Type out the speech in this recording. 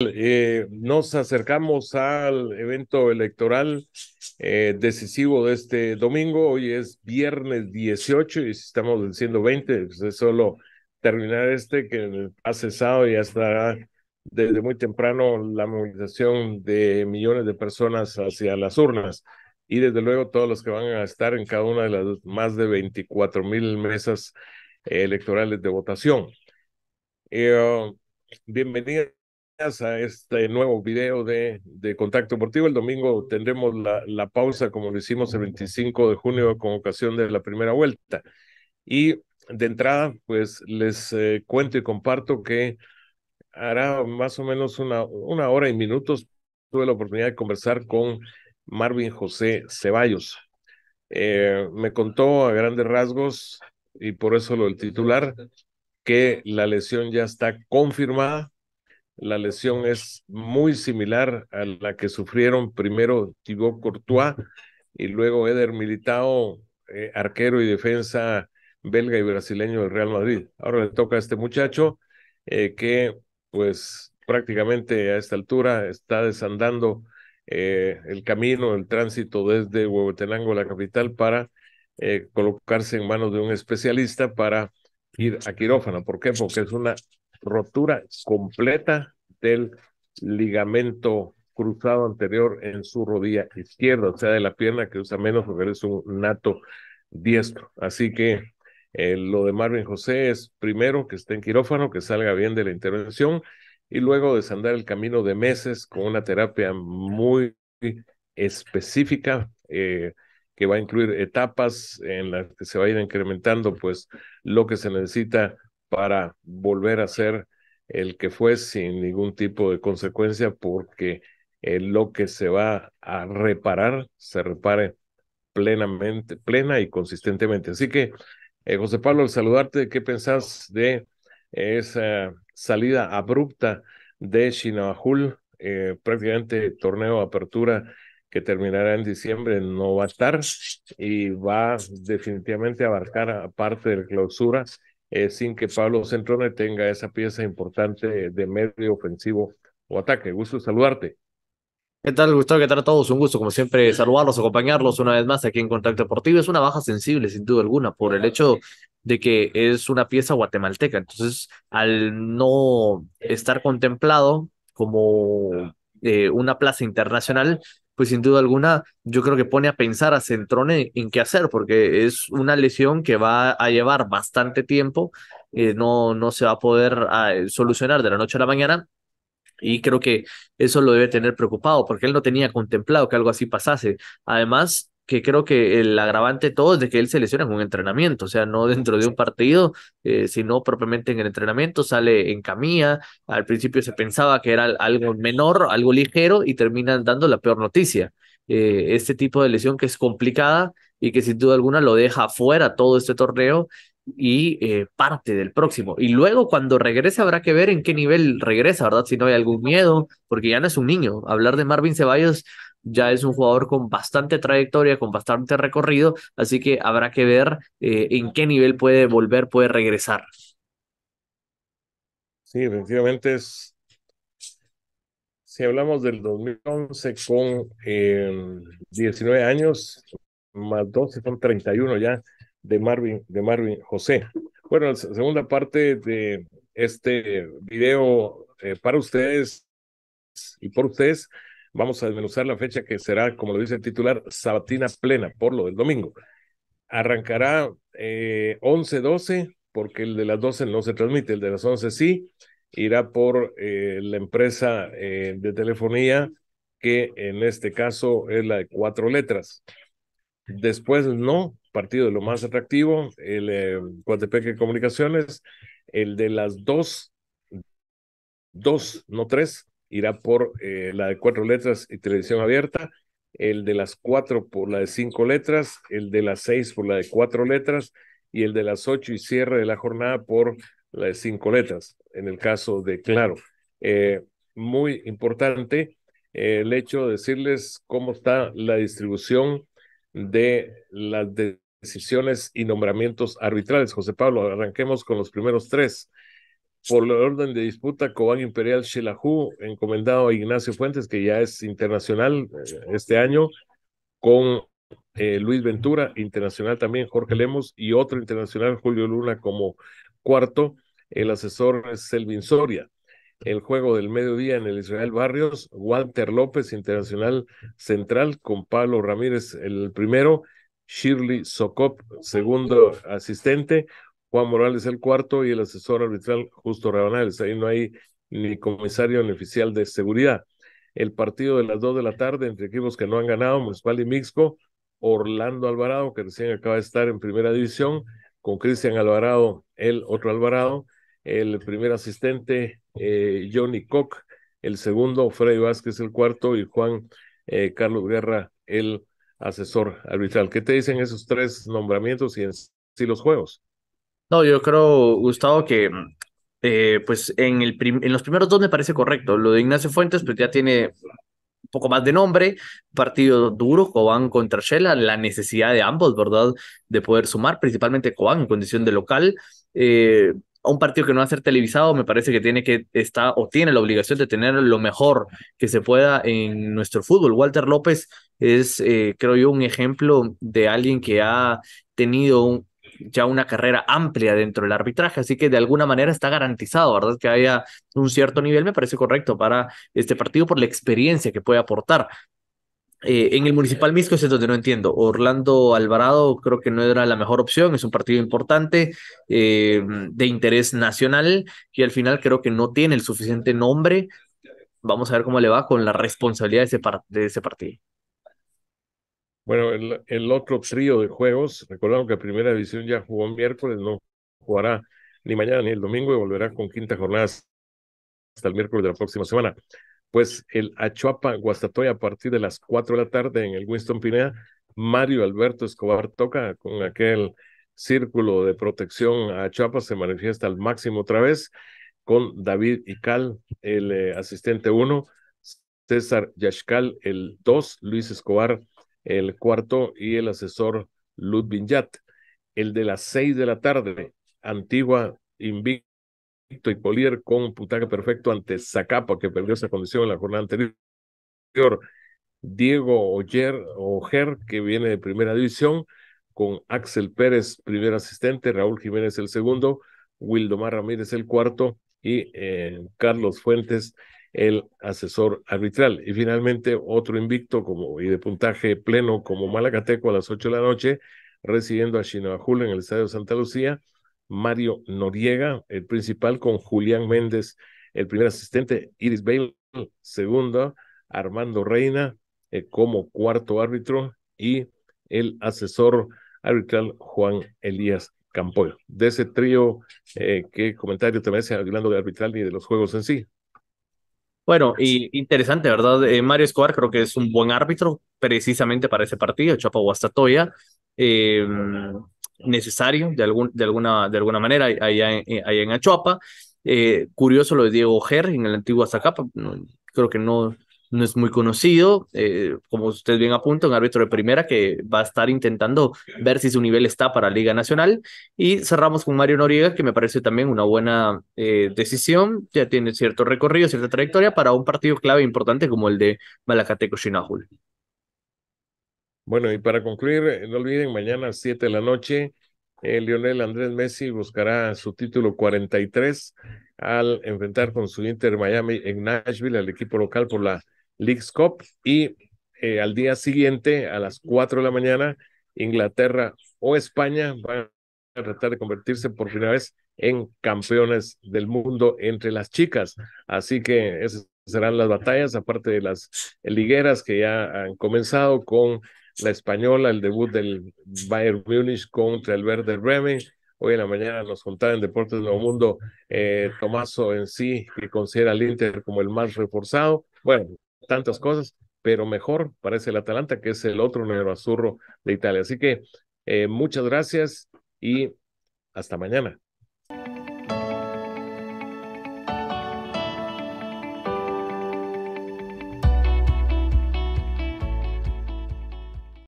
Eh, nos acercamos al evento electoral eh, decisivo de este domingo. Hoy es viernes 18 y estamos diciendo 20, pues, es solo terminar este que ha cesado ya estará desde muy temprano la movilización de millones de personas hacia las urnas y desde luego todos los que van a estar en cada una de las más de 24 mil mesas eh, electorales de votación. Oh, Bienvenidos a este nuevo video de, de Contacto Deportivo. El domingo tendremos la, la, pausa, como lo hicimos el 25 de junio, con ocasión de la primera vuelta. Y de entrada, pues les eh, cuento y comparto que hará más o menos una, una hora y minutos tuve la oportunidad de conversar con Marvin José Ceballos. Eh, me contó a grandes rasgos, y por eso lo del titular, que la lesión ya está confirmada la lesión es muy similar a la que sufrieron primero Thibaut Courtois y luego Eder Militao, eh, arquero y defensa belga y brasileño del Real Madrid. Ahora le toca a este muchacho eh, que pues prácticamente a esta altura está desandando eh, el camino, el tránsito desde a la capital, para colocarse en manos de un especialista para ir a quirófano. ¿Por qué? Porque es una rotura completa del ligamento cruzado anterior en su rodilla izquierda, o sea, de la pierna que usa menos porque es un nato diestro. Así que eh, lo de Marvin José es primero que esté en quirófano, que salga bien de la intervención y luego desandar el camino de meses con una terapia muy específica eh, que va a incluir etapas en las que se va a ir incrementando pues lo que se necesita para volver a ser el que fue sin ningún tipo de consecuencia porque lo que se va a reparar se repare plenamente, plena y consistentemente. Así que, eh, José Pablo, al saludarte, ¿qué pensás de esa salida abrupta de Shinabajul? Eh, prácticamente torneo apertura que terminará en diciembre no va a estar y va definitivamente a abarcar parte de clausura eh, sin que Pablo Centrone tenga esa pieza importante de medio ofensivo o ataque. Gusto saludarte. ¿Qué tal, Gustavo? ¿Qué tal a todos? Un gusto, como siempre, saludarlos, acompañarlos una vez más aquí en Contacto Deportivo. Es una baja sensible, sin duda alguna, por el hecho de que es una pieza guatemalteca. Entonces, al no estar contemplado como eh, una plaza internacional, pues sin duda alguna yo creo que pone a pensar a Centrone en, qué hacer, porque es una lesión que va a llevar bastante tiempo, eh, no, no se va a poder ah, eh, solucionar de la noche a la mañana, y creo que eso lo debe tener preocupado, porque él no tenía contemplado que algo así pasase. Además, que creo que el agravante de todo es de que él se lesiona en un entrenamiento, o sea, no dentro de un partido, eh, sino propiamente en el entrenamiento, sale en camilla, al principio se pensaba que era algo menor, algo ligero, y terminan dando la peor noticia. Eh, este tipo de lesión que es complicada y que sin duda alguna lo deja fuera todo este torneo y eh, parte del próximo. Y luego cuando regrese habrá que ver en qué nivel regresa, ¿verdad? Si no hay algún miedo, porque ya no es un niño. Hablar de Marvin Ceballos ya es un jugador con bastante trayectoria, con bastante recorrido, así que habrá que ver eh, en qué nivel puede volver, puede regresar. Sí, efectivamente es... Si hablamos del 2011 con 19 em, años, más 12 son 31 ya de Marvin, de Marvin José. Bueno, la segunda parte de este video eh, para ustedes y por ustedes Vamos a desmenuzar la fecha que será, como lo dice el titular, sabatina plena, por lo del domingo. Arrancará eh, 11-12, porque el de las 12 no se transmite, el de las 11 sí. Irá por eh, la empresa eh, de telefonía, que en este caso es la de cuatro letras. Después no, partido de lo más atractivo, el eh, Comunicaciones, el de las dos, dos, no tres, irá por eh, la de cuatro letras y televisión abierta, el de las cuatro por la de cinco letras, el de las seis por la de cuatro letras y el de las ocho y cierre de la jornada por la de cinco letras, en el caso de Claro. Eh, muy importante eh, el hecho de decirles cómo está la distribución de las decisiones y nombramientos arbitrales. José Pablo, arranquemos con los primeros tres por la orden de disputa Cobán Imperial Shelahu, encomendado a Ignacio Fuentes, que ya es internacional eh, este año, con eh, Luis Ventura, internacional también Jorge Lemos, y otro internacional Julio Luna como cuarto, el asesor es Selvin Soria. El juego del mediodía en el Israel Barrios, Walter López, internacional central, con Pablo Ramírez el primero, Shirley Socop segundo asistente, Juan Morales el cuarto y el asesor arbitral Justo Rabanales. Ahí no hay ni comisario ni oficial de seguridad. El partido de las dos de la tarde entre equipos que no han ganado, Municipal y Mixco, Orlando Alvarado, que recién acaba de estar en primera división, con Cristian Alvarado, el otro Alvarado, el primer asistente eh, Johnny Koch, el segundo Freddy Vázquez, el cuarto, y Juan eh, Carlos Guerra, el asesor arbitral. ¿Qué te dicen esos tres nombramientos y en sí los juegos? No, yo creo, Gustavo, que mm, eh, pues en, el en los primeros dos me parece correcto. Lo de Ignacio Fuentes, pues ya tiene un poco más de nombre, partido duro, Cobán contra Shela, la necesidad de ambos, ¿verdad? De poder sumar, principalmente Cobán en condición de local. Eh, un partido que no va a ser televisado, me parece que tiene que estar, o tiene la obligación de tener lo mejor que se pueda en nuestro fútbol. Walter López es, eh, creo yo, un ejemplo de alguien que ha tenido un, ya una carrera amplia dentro del arbitraje, así que de alguna manera está garantizado, ¿verdad? Que haya un cierto nivel, me parece correcto para este partido por la experiencia que puede aportar. Eh, en el Municipal Misco es donde no entiendo. Orlando Alvarado creo que no era la mejor opción, es un partido importante eh, de interés nacional y al final creo que no tiene el suficiente nombre. Vamos a ver cómo le va con la responsabilidad de ese partido. Bueno, el, otro trío de juegos, recordamos que Primera División ya jugó miércoles, no jugará ni mañana ni el domingo y volverá con quinta jornada hasta el miércoles de la próxima semana. Pues el Achuapa Guastatoya a partir de las 4 de la tarde en el Winston Pineda, Mario Alberto Escobar toca con aquel círculo de protección a Achuapa, se manifiesta al máximo otra vez con David Ical, el eh, asistente 1, César Yashcal, el 2, Luis Escobar, el cuarto y el asesor Ludwig Yat. El de las seis de la tarde, Antigua invicto y Polier con putaje perfecto ante Zacapa, que perdió esa condición en la jornada anterior. Diego Oyer, Ojer, que viene de primera división, con Axel Pérez, primer asistente, Raúl Jiménez el segundo, Wildomar Ramírez el cuarto y eh, Carlos Fuentes el asesor arbitral. Y finalmente, otro invicto como, y de puntaje pleno como Malacateco a las ocho de la noche, recibiendo a Chinoajul en el Estadio Santa Lucía, Mario Noriega, el principal, con Julián Méndez, el primer asistente, Iris Bale, segundo, Armando Reina eh, como cuarto árbitro y el asesor arbitral Juan Elías Campoy. De ese trío, eh, ¿qué comentario te merece hablando de arbitral ni de los juegos en sí? Bueno, y interesante, ¿verdad? Eh, Mario Escobar creo que es un buen árbitro precisamente para ese partido, Chapa Guastatoya. Eh, necesario de, algún, de, alguna, de alguna manera allá en, eh, allá eh, curioso lo de Diego Ger en el antiguo Zacapa, creo que no, no es muy conocido, eh, como usted bien apunta, un árbitro de primera que va a estar intentando ver si su nivel está para Liga Nacional. Y cerramos con Mario Noriega, que me parece también una buena eh, decisión, ya tiene cierto recorrido, cierta trayectoria para un partido clave importante como el de Malacateco Chinajul. Bueno, y para concluir, eh, no olviden, mañana a 7 de la noche, Lionel Andrés Messi buscará su título 43 al enfrentar con su Inter Miami en Nashville al equipo local por la League Cup y eh, al día siguiente, a las 4 de la mañana, Inglaterra o España van a tratar de convertirse por primera vez en campeones del mundo entre las chicas. Así que esas serán las batallas, aparte de las ligueras que ya han comenzado con la española, el debut del Bayern Munich contra el Verde Bremen. Hoy en la mañana nos juntaron Deportes del Nuevo Mundo eh, Tomaso en sí, que considera al Inter como el más reforzado. Bueno, tantas cosas, pero mejor parece el Atalanta, que es el otro negro azurro de Italia. Así que eh, muchas gracias y hasta mañana.